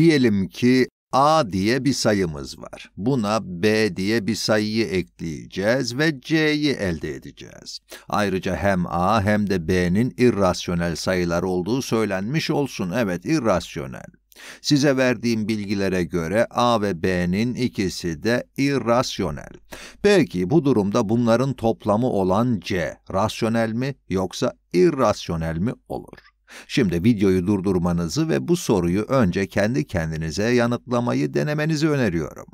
Diyelim ki A diye bir sayımız var. Buna B diye bir sayıyı ekleyeceğiz ve C'yi elde edeceğiz. Ayrıca hem A hem de B'nin irrasyonel sayılar olduğu söylenmiş olsun. Evet, irrasyonel. Size verdiğim bilgilere göre A ve B'nin ikisi de irrasyonel. Peki bu durumda bunların toplamı olan C rasyonel mi yoksa irrasyonel mi olur? Şimdi videoyu durdurmanızı ve bu soruyu önce kendi kendinize yanıtlamayı denemenizi öneriyorum.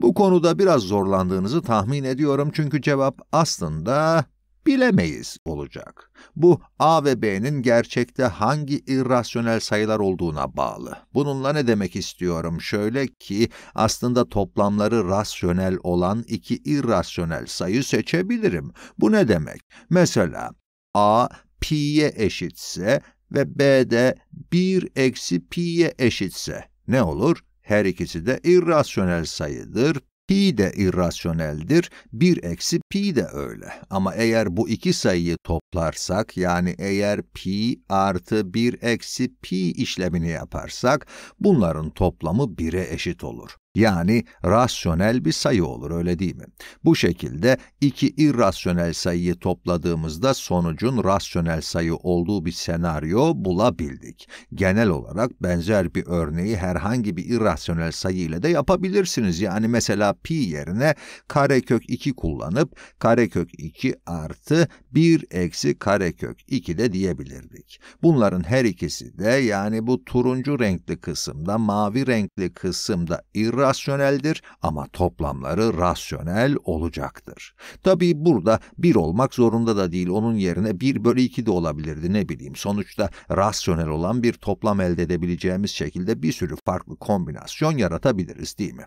Bu konuda biraz zorlandığınızı tahmin ediyorum çünkü cevap aslında bilemeyiz olacak. Bu A ve B'nin gerçekte hangi irrasyonel sayılar olduğuna bağlı. Bununla ne demek istiyorum? Şöyle ki aslında toplamları rasyonel olan iki irrasyonel sayı seçebilirim. Bu ne demek? Mesela A pi'ye eşitse ve b 1 eksi pi'ye eşitse ne olur? Her ikisi de irrasyonel sayıdır. Pi de irrasyoneldir, 1 eksi pi de öyle. Ama eğer bu iki sayıyı toplarsak, yani eğer pi artı 1 eksi pi işlemini yaparsak, bunların toplamı 1'e eşit olur. Yani rasyonel bir sayı olur öyle değil mi? Bu şekilde iki irrasyonel sayıyı topladığımızda sonucun rasyonel sayı olduğu bir senaryo bulabildik. Genel olarak benzer bir örneği herhangi bir irrasyonel sayı ile de yapabilirsiniz. Yani mesela pi yerine karekök 2 kullanıp karekök 2 artı 1 eksi karekök 2 de diyebilirdik. Bunların her ikisi de yani bu turuncu renkli kısımda mavi renkli kısımda irrasyonel irrasyoneldir ama toplamları rasyonel olacaktır. Tabii burada bir olmak zorunda da değil onun yerine bir bölü iki de olabilirdi ne bileyim. Sonuçta rasyonel olan bir toplam elde edebileceğimiz şekilde bir sürü farklı kombinasyon yaratabiliriz değil mi?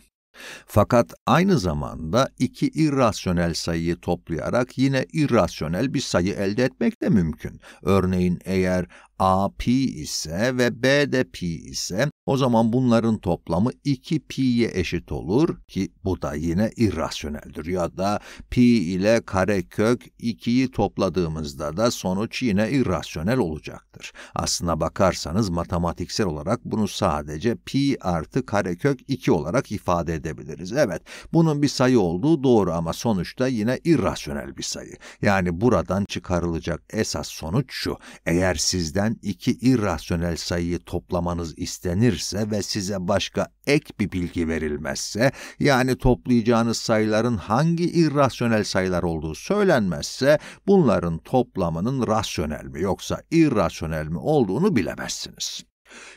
Fakat aynı zamanda iki irrasyonel sayıyı toplayarak yine irrasyonel bir sayı elde etmek de mümkün. Örneğin eğer A pi ise ve B de pi ise o zaman bunların toplamı 2 pi'ye eşit olur ki bu da yine irrasyoneldir. Ya da pi ile karekök 2'yi topladığımızda da sonuç yine irrasyonel olacaktır. Aslına bakarsanız matematiksel olarak bunu sadece pi artı karekök 2 olarak ifade edebiliriz. Evet bunun bir sayı olduğu doğru ama sonuçta yine irrasyonel bir sayı. Yani buradan çıkarılacak esas sonuç şu. Eğer sizden iki irrasyonel sayıyı toplamanız istenir verilirse ve size başka ek bir bilgi verilmezse, yani toplayacağınız sayıların hangi irrasyonel sayılar olduğu söylenmezse, bunların toplamının rasyonel mi yoksa irrasyonel mi olduğunu bilemezsiniz.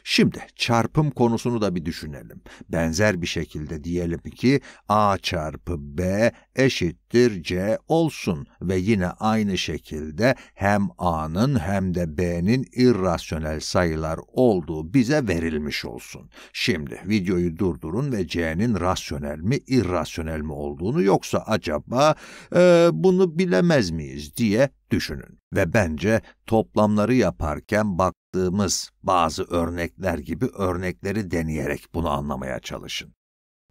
Şimdi çarpım konusunu da bir düşünelim. Benzer bir şekilde diyelim ki A çarpı B eşittir C olsun ve yine aynı şekilde hem A'nın hem de B'nin irrasyonel sayılar olduğu bize verilmiş olsun. Şimdi videoyu durdurun ve C'nin rasyonel mi irrasyonel mi olduğunu yoksa acaba e, bunu bilemez miyiz diye düşünün. Ve bence toplamları yaparken baktığımız bazı örnekler gibi örnekleri deneyerek bunu anlamaya çalışın.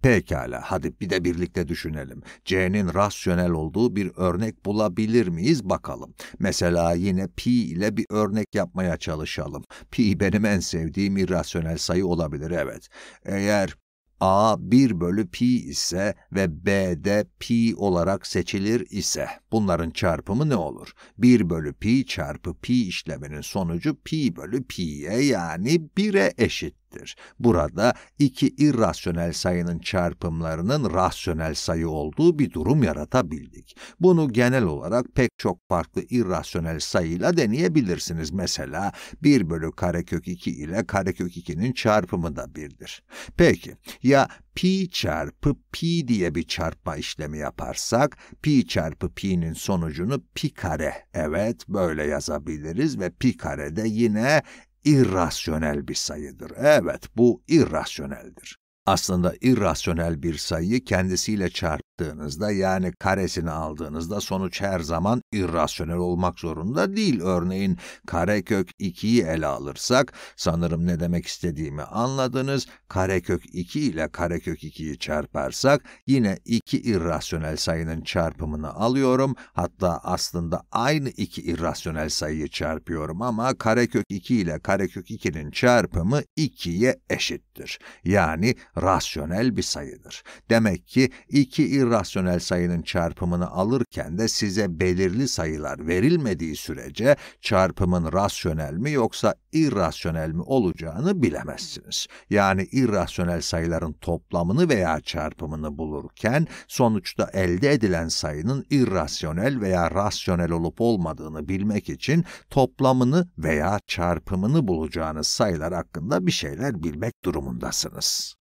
Pekala, hadi bir de birlikte düşünelim. C'nin rasyonel olduğu bir örnek bulabilir miyiz bakalım. Mesela yine pi ile bir örnek yapmaya çalışalım. Pi benim en sevdiğim irrasyonel sayı olabilir, evet. Eğer A 1 bölü pi ise ve B de pi olarak seçilir ise bunların çarpımı ne olur? 1 bölü pi çarpı pi işleminin sonucu pi bölü pi'ye yani 1'e eşit eşittir. Burada iki irrasyonel sayının çarpımlarının rasyonel sayı olduğu bir durum yaratabildik. Bunu genel olarak pek çok farklı irrasyonel sayıyla deneyebilirsiniz. Mesela 1 bölü karekök 2 ile karekök 2'nin çarpımı da 1'dir. Peki ya pi çarpı pi diye bir çarpma işlemi yaparsak pi çarpı pi'nin sonucunu pi kare evet böyle yazabiliriz ve pi kare de yine irrasyonel bir sayıdır. Evet bu irrasyoneldir aslında irrasyonel bir sayıyı kendisiyle çarptığınızda yani karesini aldığınızda sonuç her zaman irrasyonel olmak zorunda değil. Örneğin karekök 2'yi ele alırsak sanırım ne demek istediğimi anladınız. Karekök 2 ile karekök 2'yi çarparsak yine iki irrasyonel sayının çarpımını alıyorum. Hatta aslında aynı iki irrasyonel sayıyı çarpıyorum ama karekök 2 ile karekök 2'nin çarpımı 2'ye eşittir. Yani rasyonel bir sayıdır. Demek ki iki irrasyonel sayının çarpımını alırken de size belirli sayılar verilmediği sürece çarpımın rasyonel mi yoksa irrasyonel mi olacağını bilemezsiniz. Yani irrasyonel sayıların toplamını veya çarpımını bulurken sonuçta elde edilen sayının irrasyonel veya rasyonel olup olmadığını bilmek için toplamını veya çarpımını bulacağınız sayılar hakkında bir şeyler bilmek durumundasınız.